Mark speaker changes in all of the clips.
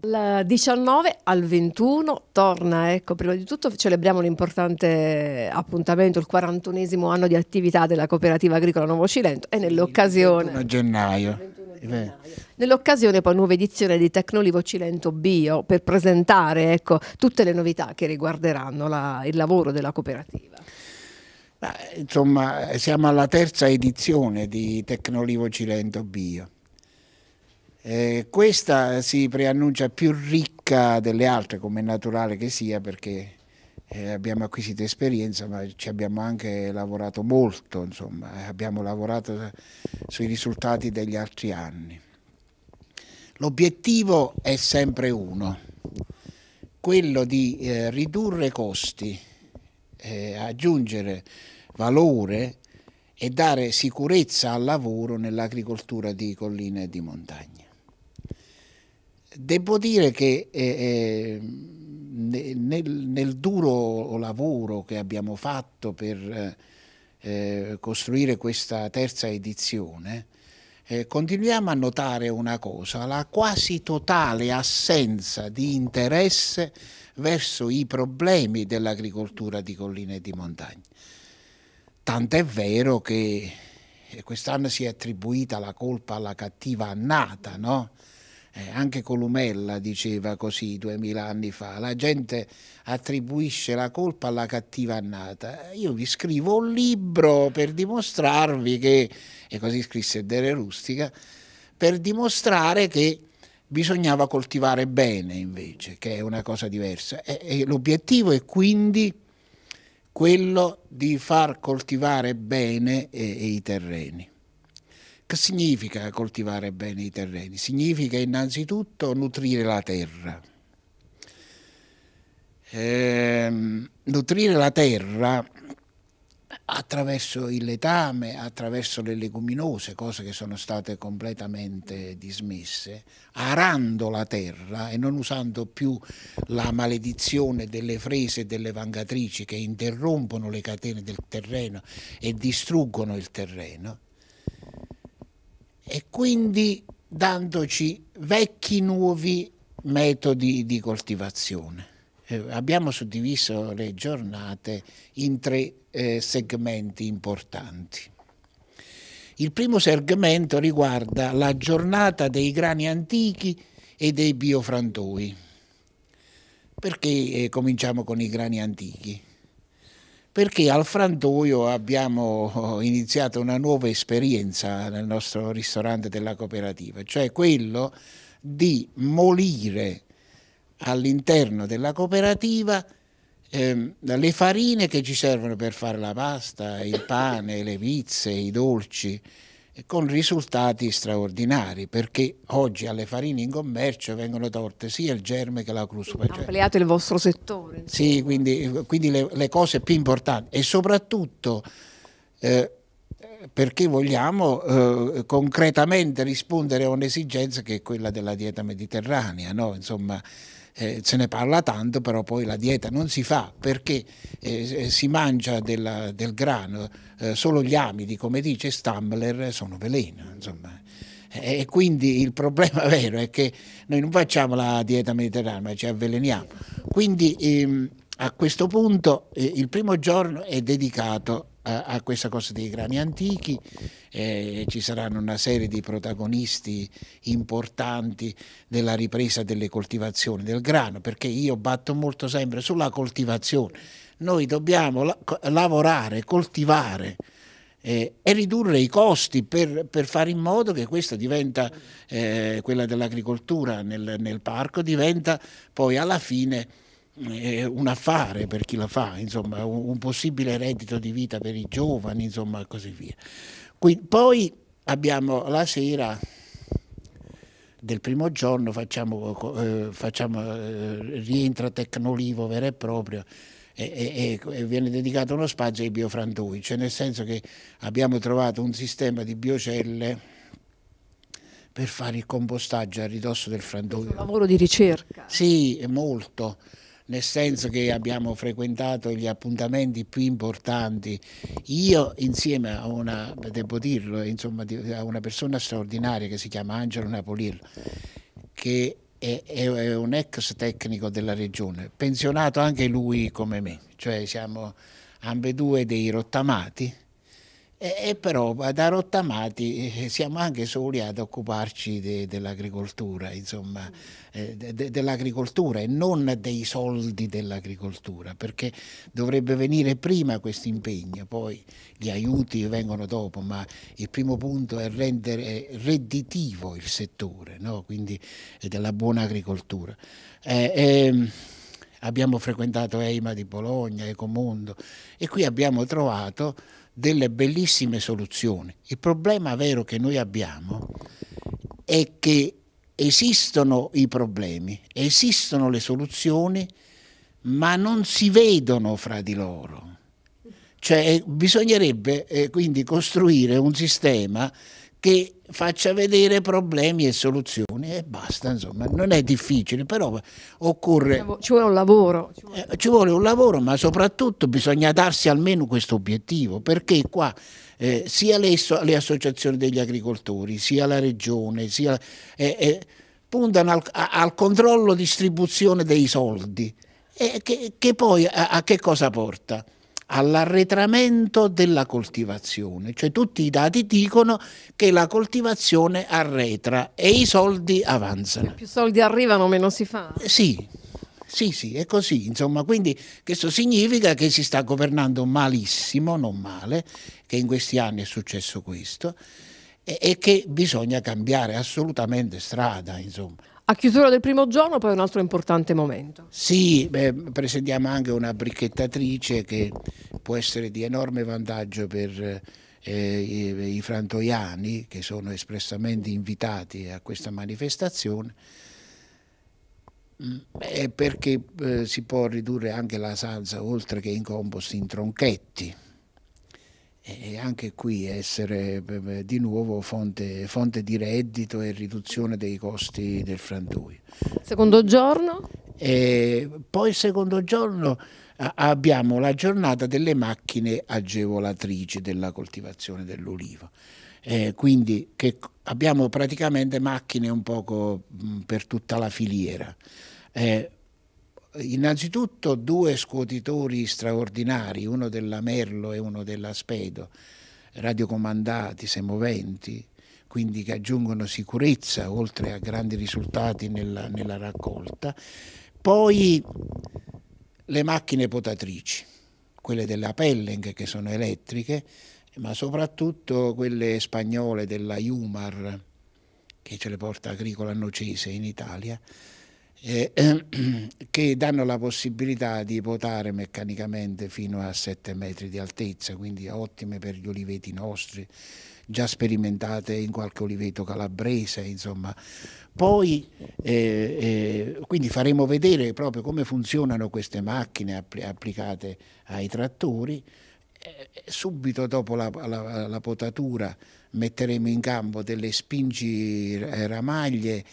Speaker 1: Dal 19 al 21 torna, ecco, prima di tutto celebriamo un importante appuntamento, il 41 anno di attività della cooperativa agricola Nuovo Cilento e nell'occasione... 21 gennaio. 21 gennaio. Nell'occasione poi nuova edizione di Tecnolivo Cilento Bio per presentare ecco, tutte le novità che riguarderanno la, il lavoro della cooperativa. Insomma, siamo alla terza edizione di Tecnolivo Cilento Bio eh, questa si preannuncia più ricca delle altre, come è naturale che sia, perché eh, abbiamo acquisito esperienza, ma ci abbiamo anche lavorato molto, insomma, eh, abbiamo lavorato sui risultati degli altri anni. L'obiettivo è sempre uno, quello di eh, ridurre costi, eh, aggiungere valore e dare sicurezza al lavoro nell'agricoltura di colline e di montagna. Devo dire che eh, eh nel, nel, duro lavoro che abbiamo fatto per eh, eh, costruire questa terza edizione, eh, continuiamo a notare una cosa, la quasi totale assenza di interesse verso i problemi dell'agricoltura di colline e di montagna. Tant'è vero che eh, quest'anno si è attribuita la colpa alla cattiva annata, no? Eh, anche Columella diceva così duemila anni fa, la gente attribuisce la colpa alla cattiva annata. Eh, io vi scrivo un libro per dimostrarvi che, e così scrisse Dere Rustica, per dimostrare che bisognava coltivare bene invece, che è una cosa diversa. E, e l'obiettivo è quindi quello di far coltivare bene eh, i terreni. Che significa coltivare bene i terreni? Significa innanzitutto nutrire la terra. Eh, nutrire la terra attraverso il letame, attraverso le leguminose, cose che sono state completamente dismesse, arando la terra e non usando più la maledizione delle frese e delle vangatrici che interrompono le catene del terreno e distruggono il terreno, quindi dandoci vecchi nuovi metodi di coltivazione. Eh, abbiamo suddiviso le giornate in tre eh, segmenti importanti. Il primo segmento riguarda la giornata dei grani antichi e dei biofrantoi. Perché eh, cominciamo con i grani antichi? perché al frantoio abbiamo oh, iniziato una nuova esperienza nel nostro ristorante della cooperativa, cioè quello di molire all'interno della cooperativa eh, le farine che ci servono per fare la pasta, il pane, le pizze, i dolci, con risultati straordinari perché oggi alle farine in commercio vengono tolte sia il germe che la cruspagella. Ampliate il vostro settore. Insomma. Sì, quindi, quindi le, le, cose più importanti e soprattutto eh, perché vogliamo eh, concretamente rispondere a un'esigenza che è quella della dieta mediterranea, no? Insomma, eh, se ne parla tanto, però poi la dieta non si fa perché eh, eh si mangia della, del grano, eh, solo gli amidi, come dice Stammler, sono veleno. Insomma. Eh, e quindi il problema vero è che noi non facciamo la dieta mediterranea, ma ci avveleniamo. Quindi ehm, a questo punto eh, il primo giorno è dedicato a, questa cosa dei grani antichi, eh, ci saranno una serie di protagonisti importanti della ripresa delle coltivazioni del grano, perché io batto molto sempre sulla coltivazione. Noi dobbiamo la lavorare, coltivare. Eh, e ridurre i costi per, per, fare in modo che questa diventa, eh, quella dell'agricoltura nel, nel, parco, diventa poi alla fine un affare per chi la fa, insomma, un, possibile reddito di vita per i giovani, insomma, così via. Quindi, poi abbiamo la sera del primo giorno, facciamo, eh, facciamo eh, rientra Tecnolivo vero e proprio, e, e, e, viene dedicato uno spazio ai biofrantoi, cioè nel senso che abbiamo trovato un sistema di biocelle per fare il compostaggio a ridosso del frantoio. Un lavoro di ricerca. Sì, molto nel senso che abbiamo frequentato gli appuntamenti più importanti. Io insieme a una, devo dirlo, insomma, a una persona straordinaria che si chiama Angelo Napolillo, che è, è un ex tecnico della regione, pensionato anche lui come me, cioè siamo ambedue dei rottamati e, però da rottamati eh, siamo anche soli ad occuparci de, dell'agricoltura, insomma, eh, de, de, dell'agricoltura e non dei soldi dell'agricoltura, perché dovrebbe venire prima questo impegno, poi gli aiuti vengono dopo, ma il primo punto è rendere redditivo il settore, no? quindi eh, della buona agricoltura. Eh, eh, abbiamo frequentato EIMA di Bologna, Ecomondo e qui abbiamo trovato delle bellissime soluzioni. Il problema vero che noi abbiamo è che esistono i problemi, esistono le soluzioni, ma non si vedono fra di loro. Cioè eh, bisognerebbe eh, quindi costruire un sistema che faccia vedere problemi e soluzioni e basta, insomma, non è difficile, però occorre... Ci vuole un lavoro. Ci vuole, eh, ci vuole un lavoro, ma soprattutto bisogna darsi almeno questo obiettivo, perché qua eh, sia le, le, associazioni degli agricoltori, sia la regione, sia, eh, eh puntano al, al, controllo distribuzione dei soldi, che, che, poi a, a che cosa porta? all'arretramento della coltivazione, cioè tutti i dati dicono che la coltivazione arretra e i soldi avanzano. Più soldi arrivano, meno si fa. Eh, sì, sì, sì, è così, insomma, quindi questo significa che si sta governando malissimo, non male, che in questi anni è successo questo e, e che bisogna cambiare assolutamente strada, insomma. A chiusura del primo giorno poi un altro importante momento. Sì, beh, presentiamo anche una bricchettatrice che può essere di enorme vantaggio per eh, i, i frantoiani che sono espressamente invitati a questa manifestazione mm, e perché eh, si può ridurre anche la salsa oltre che in compost in tronchetti e anche qui essere eh, di nuovo fonte, fonte, di reddito e riduzione dei costi del frantoio. Secondo giorno? E poi secondo giorno abbiamo la giornata delle macchine agevolatrici della coltivazione dell'olivo. Eh, quindi abbiamo praticamente macchine un poco mm, per tutta la filiera. Eh, innanzitutto due scuotitori straordinari, uno della Merlo e uno della Spedo, radiocomandati, semoventi, quindi che aggiungono sicurezza oltre a grandi risultati nella, nella raccolta. Poi le macchine potatrici, quelle della Pelling che sono elettriche, ma soprattutto quelle spagnole della Jumar, che ce le porta agricola nocese in Italia, eh, ehm, che danno la possibilità di potare meccanicamente fino a 7 metri di altezza, quindi ottime per gli oliveti nostri, già sperimentate in qualche oliveto calabrese, insomma. Poi, eh, eh, quindi faremo vedere proprio come funzionano queste macchine app applicate ai trattori, eh, subito dopo la, la, la, potatura metteremo in campo delle spingi eh, ramaglie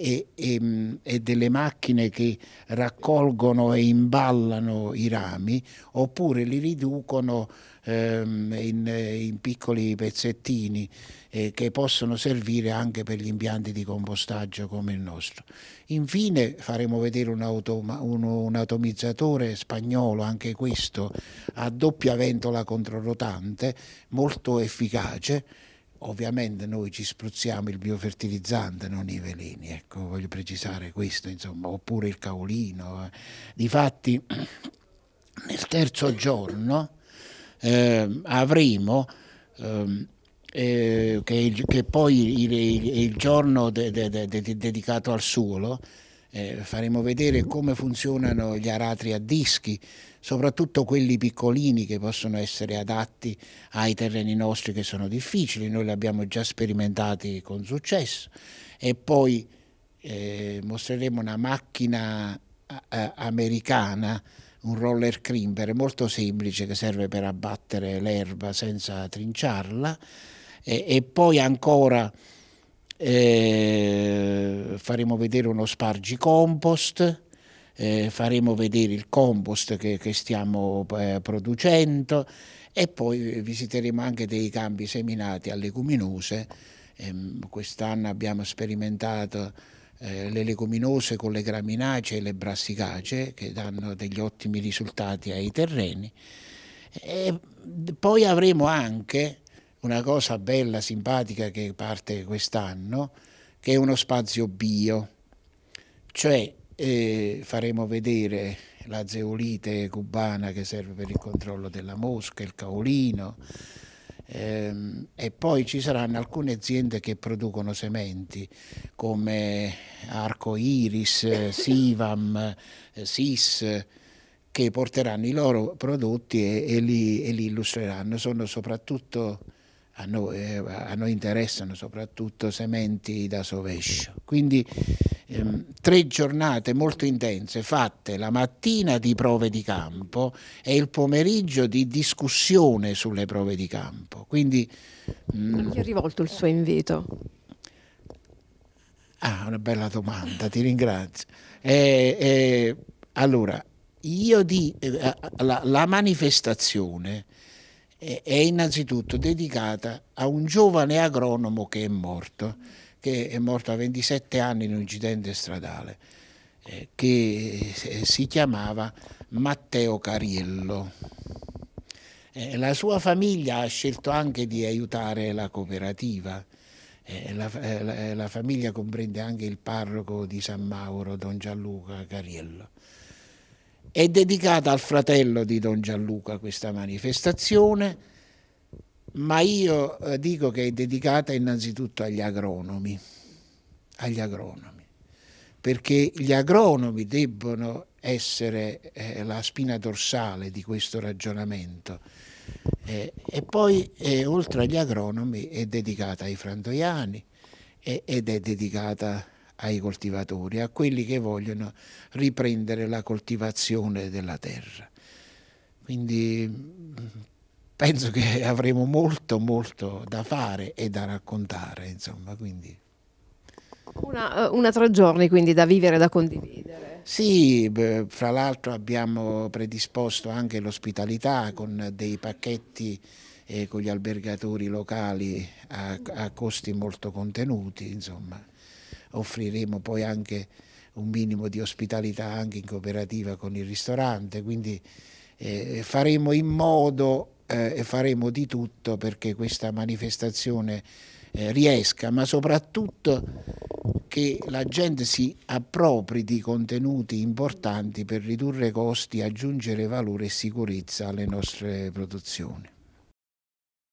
Speaker 1: e, e, e, delle macchine che raccolgono e imballano i rami oppure li riducono ehm, in, in, piccoli pezzettini eh, che possono servire anche per gli impianti di compostaggio come il nostro. Infine faremo vedere un, automa, un, un atomizzatore spagnolo, anche questo, a doppia ventola controrotante, molto efficace Ovviamente noi ci spruzziamo il biofertilizzante, non i veleni, ecco, voglio precisare questo, insomma, oppure il caolino. Eh. Difatti, nel terzo giorno eh, avremo eh, eh, che, che, poi è il, il, il giorno de, de, de, dedicato al suolo, eh, faremo vedere come funzionano gli aratri a dischi, soprattutto quelli piccolini che possono essere adatti ai terreni nostri che sono difficili, noi li abbiamo già sperimentati con successo e poi eh, mostreremo una macchina eh, eh, americana un roller crimper molto semplice che serve per abbattere l'erba senza trinciarla e, e poi ancora eh, faremo vedere uno spargi compost, eh, faremo vedere il compost che, che stiamo eh, producendo e poi visiteremo anche dei campi seminati a leguminose. Ehm, quest'anno abbiamo sperimentato eh, le leguminose con le graminacee e le brassicacee che danno degli ottimi risultati ai terreni. E poi avremo anche una cosa bella, simpatica che parte quest'anno, che è uno spazio bio, cioè eh, faremo vedere la zeolite cubana che serve per il controllo della mosca, il caolino, ehm, e poi ci saranno alcune aziende che producono sementi come Arco Iris, Sivam, Sis, che porteranno i loro prodotti e, e, li, e li illustreranno. Sono soprattutto a noi, eh, a noi interessano soprattutto sementi da sovescio. Quindi ehm, tre giornate molto intense fatte la mattina di prove di campo e il pomeriggio di discussione sulle prove di campo. Quindi, mh, mm, Chi ha rivolto il suo invito? Ah, una bella domanda, ti ringrazio. Eh, eh, allora, io di, eh, la, la manifestazione è innanzitutto dedicata a un giovane agronomo che è morto, che è morto a 27 anni in un incidente stradale, eh, che eh, si chiamava Matteo Cariello. Eh, la sua famiglia ha scelto anche di aiutare la cooperativa. La, la, la famiglia comprende anche il parroco di San Mauro, don Gianluca Cariello. È dedicata al fratello di Don Gianluca questa manifestazione, ma io eh, dico che è dedicata innanzitutto agli agronomi, agli agronomi perché gli agronomi debbono essere eh, la spina dorsale di questo ragionamento. Eh, e poi, eh, oltre agli agronomi, è dedicata ai frantoiani eh, ed è dedicata ai coltivatori, a quelli che vogliono riprendere la coltivazione della terra. Quindi penso che avremo molto molto da fare e da raccontare, insomma, quindi... Una, eh, una, tre giorni quindi da vivere, e da condividere. Sì, fra l'altro abbiamo predisposto anche l'ospitalità con dei pacchetti eh, con gli albergatori locali a, a costi molto contenuti, insomma offriremo poi anche un minimo di ospitalità anche in cooperativa con il ristorante, quindi eh, faremo in modo eh, e eh, faremo di tutto perché questa manifestazione eh, riesca, ma soprattutto che la gente si appropri di contenuti importanti per ridurre costi, aggiungere valore e sicurezza alle nostre produzioni.